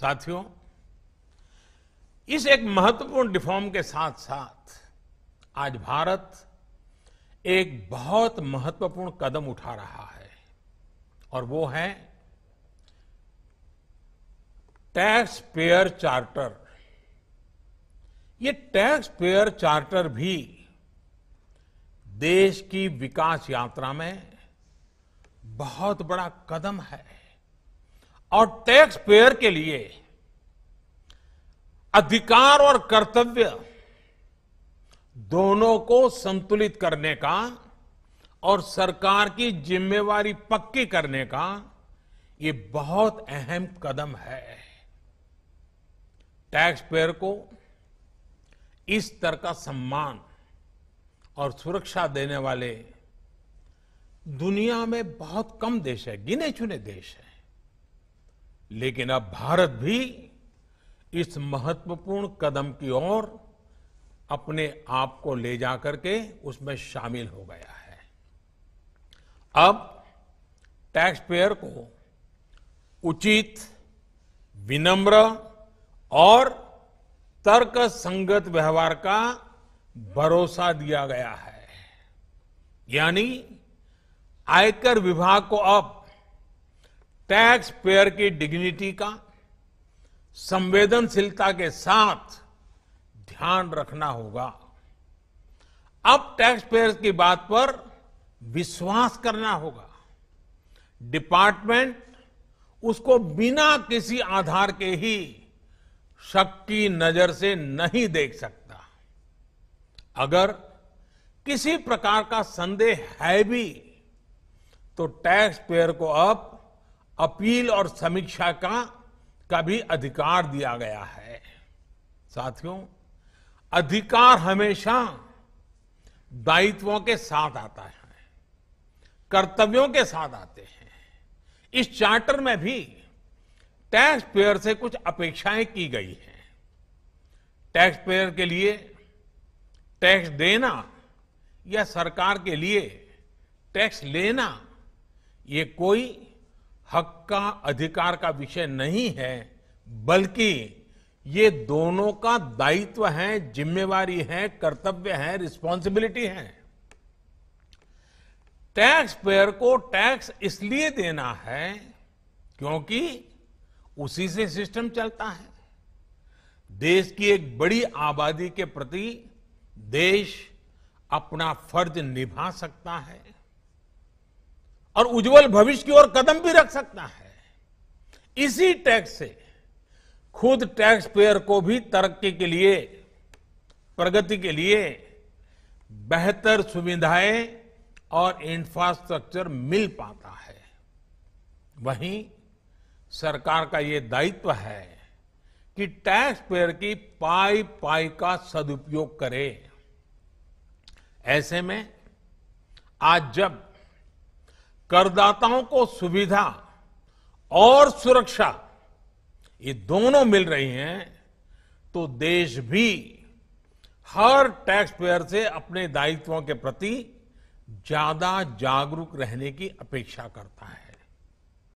साथियों इस एक महत्वपूर्ण रिफॉर्म के साथ साथ आज भारत एक बहुत महत्वपूर्ण कदम उठा रहा है और वो है टैक्स पेयर चार्टर ये टैक्स पेयर चार्टर भी देश की विकास यात्रा में बहुत बड़ा कदम है और टैक्स पेयर के लिए अधिकार और कर्तव्य दोनों को संतुलित करने का और सरकार की जिम्मेवारी पक्की करने का ये बहुत अहम कदम है टैक्स पेयर को इस तरह का सम्मान और सुरक्षा देने वाले दुनिया में बहुत कम देश है गिने चुने देश है लेकिन अब भारत भी इस महत्वपूर्ण कदम की ओर अपने आप को ले जाकर के उसमें शामिल हो गया है अब टैक्स पेयर को उचित विनम्र और तर्क संगत व्यवहार का भरोसा दिया गया है यानी आयकर विभाग को अब टैक्स पेयर की डिग्निटी का संवेदनशीलता के साथ ध्यान रखना होगा अब टैक्स पेयर की बात पर विश्वास करना होगा डिपार्टमेंट उसको बिना किसी आधार के ही शक की नजर से नहीं देख सकता अगर किसी प्रकार का संदेह है भी तो टैक्स पेयर को अब अपील और समीक्षा का भी अधिकार दिया गया है साथियों अधिकार हमेशा दायित्वों के साथ आता है कर्तव्यों के साथ आते हैं इस चार्टर में भी टैक्स पेयर से कुछ अपेक्षाएं की गई हैं टैक्स पेयर के लिए टैक्स देना या सरकार के लिए टैक्स लेना ये कोई हक का अधिकार का विषय नहीं है बल्कि ये दोनों का दायित्व है जिम्मेवारी है कर्तव्य है रिस्पॉन्सिबिलिटी है टैक्स पेयर को टैक्स इसलिए देना है क्योंकि उसी से सिस्टम चलता है देश की एक बड़ी आबादी के प्रति देश अपना फर्ज निभा सकता है और उज्जवल भविष्य की ओर कदम भी रख सकता है इसी टैक्स से खुद टैक्स पेयर को भी तरक्की के लिए प्रगति के लिए बेहतर सुविधाएं और इंफ्रास्ट्रक्चर मिल पाता है वहीं सरकार का ये दायित्व है कि टैक्स पेयर की पाई पाई का सदुपयोग करे ऐसे में आज जब करदाताओं को सुविधा और सुरक्षा ये दोनों मिल रही हैं तो देश भी हर टैक्स पेयर से अपने दायित्वों के प्रति ज्यादा जागरूक रहने की अपेक्षा करता है